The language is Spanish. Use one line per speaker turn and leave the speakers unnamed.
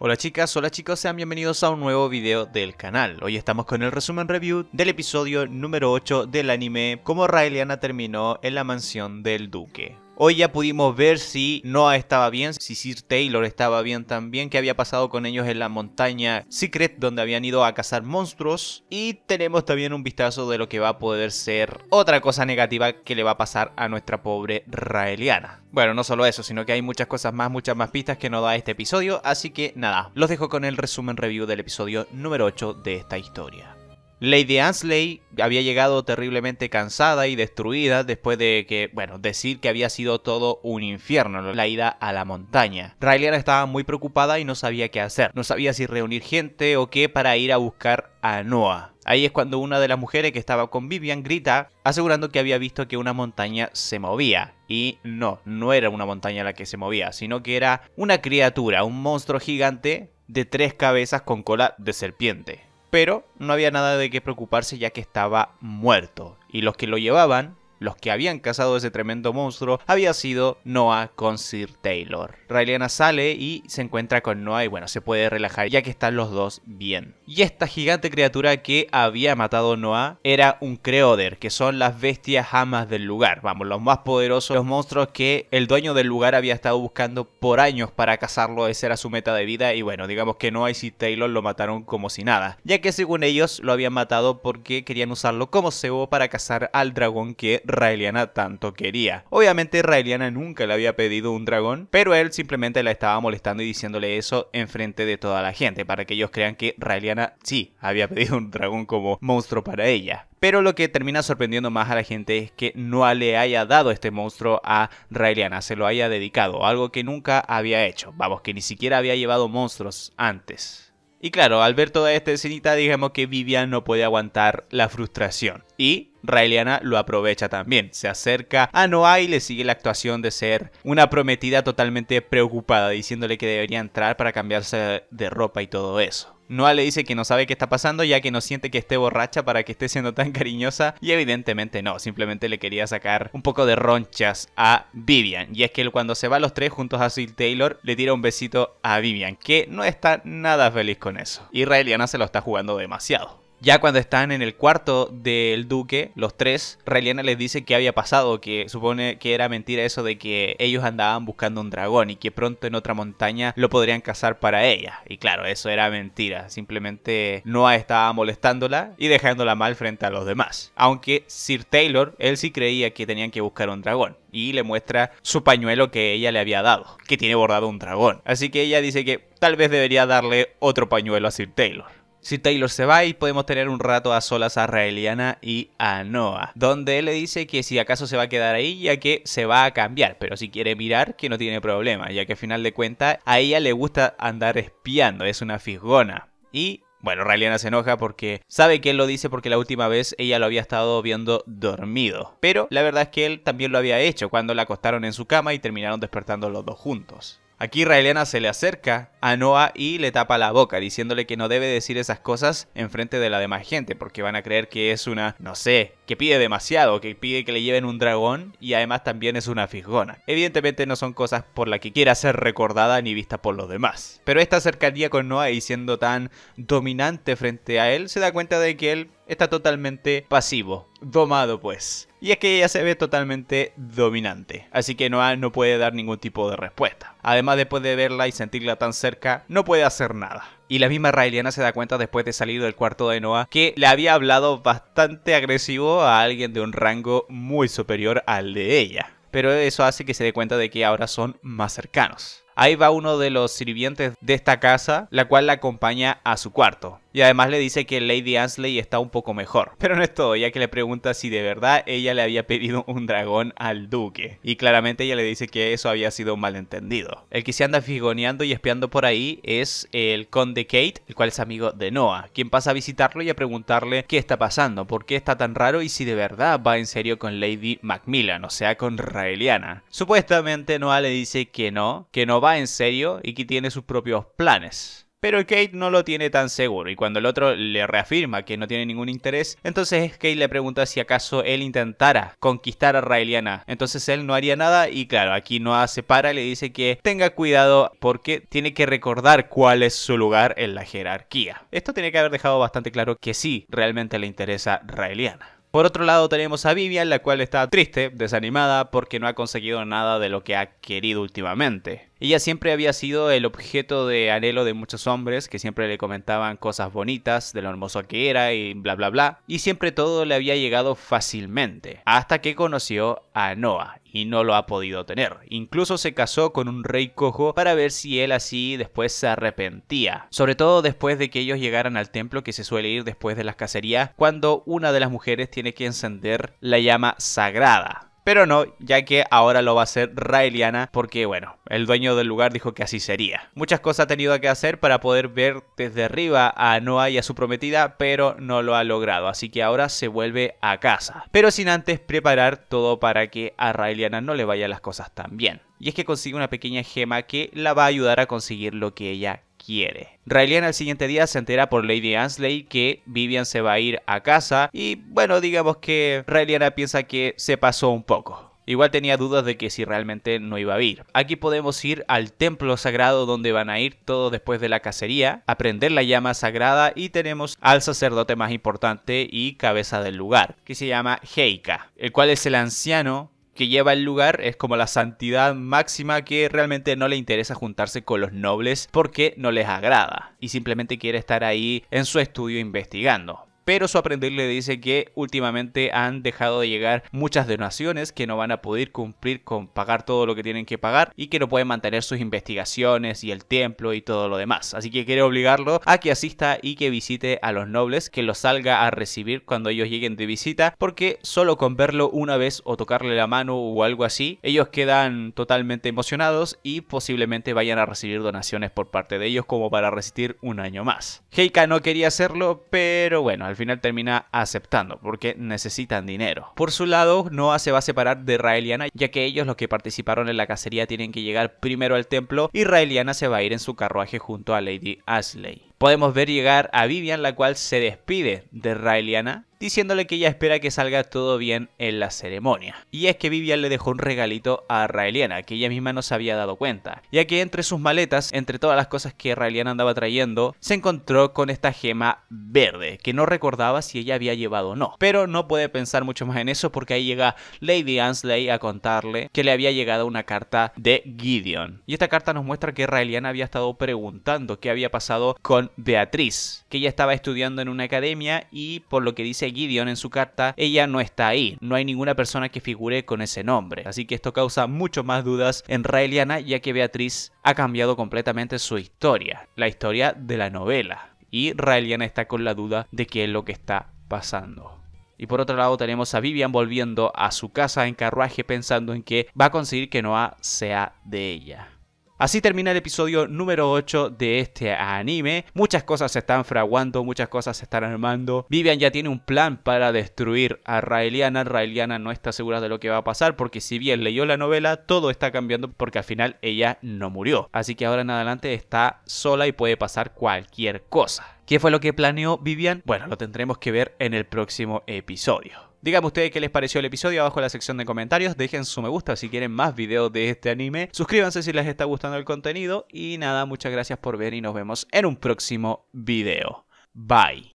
Hola chicas, hola chicos, sean bienvenidos a un nuevo video del canal. Hoy estamos con el resumen review del episodio número 8 del anime Cómo Raeliana terminó en la mansión del duque. Hoy ya pudimos ver si Noah estaba bien, si Sir Taylor estaba bien también, qué había pasado con ellos en la montaña Secret donde habían ido a cazar monstruos. Y tenemos también un vistazo de lo que va a poder ser otra cosa negativa que le va a pasar a nuestra pobre Raeliana. Bueno, no solo eso, sino que hay muchas cosas más, muchas más pistas que nos da este episodio. Así que nada, los dejo con el resumen review del episodio número 8 de esta historia. Lady Ansley había llegado terriblemente cansada y destruida después de que, bueno, decir que había sido todo un infierno la ida a la montaña. Rylian estaba muy preocupada y no sabía qué hacer. No sabía si reunir gente o qué para ir a buscar a Noah. Ahí es cuando una de las mujeres que estaba con Vivian grita asegurando que había visto que una montaña se movía. Y no, no era una montaña la que se movía, sino que era una criatura, un monstruo gigante de tres cabezas con cola de serpiente pero no había nada de qué preocuparse ya que estaba muerto. Y los que lo llevaban los que habían cazado ese tremendo monstruo había sido Noah con Sir Taylor. Raeliana sale y se encuentra con Noah y bueno, se puede relajar ya que están los dos bien. Y esta gigante criatura que había matado Noah era un Creoder, que son las bestias amas del lugar, vamos, los más poderosos, los monstruos que el dueño del lugar había estado buscando por años para cazarlo, esa era su meta de vida y bueno, digamos que Noah y Sir Taylor lo mataron como si nada, ya que según ellos lo habían matado porque querían usarlo como cebo para cazar al dragón que Raeliana tanto quería. Obviamente Raeliana nunca le había pedido un dragón, pero él simplemente la estaba molestando y diciéndole eso en frente de toda la gente, para que ellos crean que Raeliana sí había pedido un dragón como monstruo para ella. Pero lo que termina sorprendiendo más a la gente es que no le haya dado este monstruo a Raeliana, se lo haya dedicado, algo que nunca había hecho. Vamos, que ni siquiera había llevado monstruos antes. Y claro, al ver toda esta escenita, digamos que Vivian no puede aguantar la frustración. Y Raeliana lo aprovecha también. Se acerca a Noah y le sigue la actuación de ser una prometida totalmente preocupada, diciéndole que debería entrar para cambiarse de ropa y todo eso. Noah le dice que no sabe qué está pasando ya que no siente que esté borracha para que esté siendo tan cariñosa y evidentemente no, simplemente le quería sacar un poco de ronchas a Vivian. Y es que él cuando se va los tres juntos a Sil Taylor le tira un besito a Vivian, que no está nada feliz con eso. Israeliana se lo está jugando demasiado. Ya cuando están en el cuarto del duque, los tres, Reliana les dice que había pasado, que supone que era mentira eso de que ellos andaban buscando un dragón y que pronto en otra montaña lo podrían cazar para ella. Y claro, eso era mentira, simplemente Noah estaba molestándola y dejándola mal frente a los demás. Aunque Sir Taylor, él sí creía que tenían que buscar un dragón y le muestra su pañuelo que ella le había dado, que tiene bordado un dragón. Así que ella dice que tal vez debería darle otro pañuelo a Sir Taylor. Si Taylor se va y podemos tener un rato a solas a Raeliana y a Noah, donde él le dice que si acaso se va a quedar ahí, ya que se va a cambiar, pero si quiere mirar, que no tiene problema, ya que al final de cuentas a ella le gusta andar espiando, es una fisgona. Y bueno, Raeliana se enoja porque sabe que él lo dice porque la última vez ella lo había estado viendo dormido. Pero la verdad es que él también lo había hecho cuando la acostaron en su cama y terminaron despertando los dos juntos. Aquí Raelena se le acerca a Noah y le tapa la boca, diciéndole que no debe decir esas cosas en frente de la demás gente, porque van a creer que es una, no sé, que pide demasiado, que pide que le lleven un dragón y además también es una fisgona. Evidentemente no son cosas por las que quiera ser recordada ni vista por los demás. Pero esta cercanía con Noah y siendo tan dominante frente a él, se da cuenta de que él está totalmente pasivo, domado pues. Y es que ella se ve totalmente dominante, así que Noah no puede dar ningún tipo de respuesta. Además, después de verla y sentirla tan cerca, no puede hacer nada. Y la misma Raeliana se da cuenta después de salir del cuarto de Noah que le había hablado bastante agresivo a alguien de un rango muy superior al de ella. Pero eso hace que se dé cuenta de que ahora son más cercanos. Ahí va uno de los sirvientes de esta casa, la cual la acompaña a su cuarto. Y además le dice que Lady Ansley está un poco mejor. Pero no es todo, ya que le pregunta si de verdad ella le había pedido un dragón al duque. Y claramente ella le dice que eso había sido un malentendido. El que se anda figoneando y espiando por ahí es el conde Kate, el cual es amigo de Noah, quien pasa a visitarlo y a preguntarle qué está pasando, por qué está tan raro y si de verdad va en serio con Lady Macmillan, o sea, con Raeliana. Supuestamente Noah le dice que no, que no va en serio y que tiene sus propios planes. Pero Kate no lo tiene tan seguro y cuando el otro le reafirma que no tiene ningún interés, entonces Kate le pregunta si acaso él intentara conquistar a Raeliana. Entonces él no haría nada y claro, aquí no hace para, le dice que tenga cuidado porque tiene que recordar cuál es su lugar en la jerarquía. Esto tiene que haber dejado bastante claro que sí, realmente le interesa Raeliana. Por otro lado tenemos a Vivian, la cual está triste, desanimada, porque no ha conseguido nada de lo que ha querido últimamente. Ella siempre había sido el objeto de anhelo de muchos hombres que siempre le comentaban cosas bonitas de lo hermoso que era y bla bla bla, y siempre todo le había llegado fácilmente, hasta que conoció a Noah y no lo ha podido tener. Incluso se casó con un rey cojo para ver si él así después se arrepentía. Sobre todo después de que ellos llegaran al templo que se suele ir después de las cacerías, cuando una de las mujeres tiene que encender la llama sagrada pero no, ya que ahora lo va a hacer Raeliana porque, bueno, el dueño del lugar dijo que así sería. Muchas cosas ha tenido que hacer para poder ver desde arriba a Noah y a su prometida, pero no lo ha logrado. Así que ahora se vuelve a casa. Pero sin antes preparar todo para que a Raeliana no le vayan las cosas tan bien. Y es que consigue una pequeña gema que la va a ayudar a conseguir lo que ella quiere. al siguiente día se entera por Lady Ansley que Vivian se va a ir a casa y bueno, digamos que Raeliana piensa que se pasó un poco. Igual tenía dudas de que si realmente no iba a ir. Aquí podemos ir al templo sagrado donde van a ir todos después de la cacería, aprender la llama sagrada y tenemos al sacerdote más importante y cabeza del lugar, que se llama Heika, el cual es el anciano que lleva el lugar es como la santidad máxima que realmente no le interesa juntarse con los nobles porque no les agrada y simplemente quiere estar ahí en su estudio investigando pero su aprendiz le dice que últimamente han dejado de llegar muchas donaciones, que no van a poder cumplir con pagar todo lo que tienen que pagar y que no pueden mantener sus investigaciones y el templo y todo lo demás. Así que quiere obligarlo a que asista y que visite a los nobles, que los salga a recibir cuando ellos lleguen de visita, porque solo con verlo una vez o tocarle la mano o algo así, ellos quedan totalmente emocionados y posiblemente vayan a recibir donaciones por parte de ellos como para resistir un año más. Heika no quería hacerlo, pero bueno, al final termina aceptando porque necesitan dinero. Por su lado, Noah se va a separar de Raeliana ya que ellos los que participaron en la cacería tienen que llegar primero al templo y Raeliana se va a ir en su carruaje junto a Lady Ashley podemos ver llegar a Vivian, la cual se despide de Raeliana, diciéndole que ella espera que salga todo bien en la ceremonia. Y es que Vivian le dejó un regalito a Raeliana, que ella misma no se había dado cuenta, ya que entre sus maletas, entre todas las cosas que Raeliana andaba trayendo, se encontró con esta gema verde, que no recordaba si ella había llevado o no. Pero no puede pensar mucho más en eso porque ahí llega Lady Ansley a contarle que le había llegado una carta de Gideon. Y esta carta nos muestra que Raeliana había estado preguntando qué había pasado con Beatriz, que ella estaba estudiando en una academia y por lo que dice Gideon en su carta, ella no está ahí, no hay ninguna persona que figure con ese nombre. Así que esto causa mucho más dudas en Raeliana ya que Beatriz ha cambiado completamente su historia, la historia de la novela. Y Raeliana está con la duda de qué es lo que está pasando. Y por otro lado tenemos a Vivian volviendo a su casa en carruaje pensando en que va a conseguir que Noah sea de ella. Así termina el episodio número 8 de este anime. Muchas cosas se están fraguando, muchas cosas se están armando. Vivian ya tiene un plan para destruir a Raeliana. Raeliana no está segura de lo que va a pasar porque si bien leyó la novela, todo está cambiando porque al final ella no murió. Así que ahora en adelante está sola y puede pasar cualquier cosa. ¿Qué fue lo que planeó Vivian? Bueno, lo tendremos que ver en el próximo episodio. Díganme ustedes qué les pareció el episodio abajo en la sección de comentarios. Dejen su me gusta si quieren más videos de este anime. Suscríbanse si les está gustando el contenido. Y nada, muchas gracias por ver y nos vemos en un próximo video. Bye.